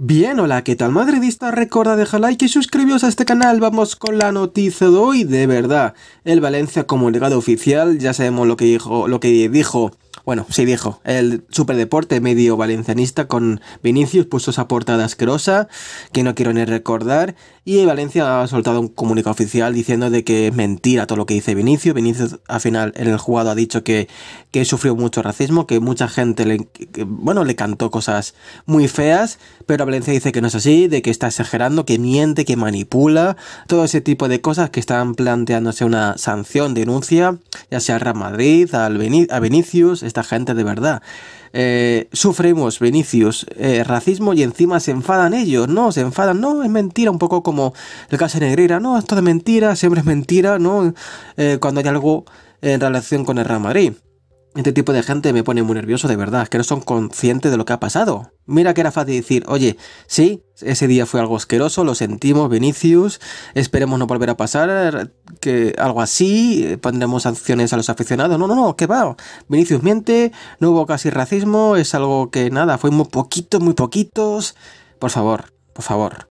Bien, hola, ¿qué tal madridista? Recuerda dejar like y suscribiros a este canal, vamos con la noticia de hoy, de verdad. El Valencia como legado oficial, ya sabemos lo que dijo, lo que dijo bueno, sí, dijo El superdeporte medio valencianista con Vinicius puso esa portada asquerosa que no quiero ni recordar. Y Valencia ha soltado un comunicado oficial diciendo de que es mentira todo lo que dice Vinicius. Vinicius al final en el jugado ha dicho que, que sufrió mucho racismo, que mucha gente le, bueno, le cantó cosas muy feas, pero Valencia dice que no es así, de que está exagerando, que miente, que manipula, todo ese tipo de cosas que están planteándose una sanción, denuncia ya sea Real Madrid, a Vinicius, esta gente de verdad. Eh, sufrimos, Vinicius, eh, racismo y encima se enfadan ellos, no, se enfadan, no, es mentira, un poco como el caso Negrera, Negreira, no, esto de mentira, siempre es mentira, no, eh, cuando hay algo en relación con el Real Madrid. Este tipo de gente me pone muy nervioso, de verdad, que no son conscientes de lo que ha pasado. Mira que era fácil decir, oye, sí, ese día fue algo asqueroso, lo sentimos, Vinicius, esperemos no volver a pasar, que algo así, pondremos sanciones a los aficionados. No, no, no, qué va. Vinicius miente, no hubo casi racismo, es algo que nada, fuimos muy muy poquitos. Por favor, por favor.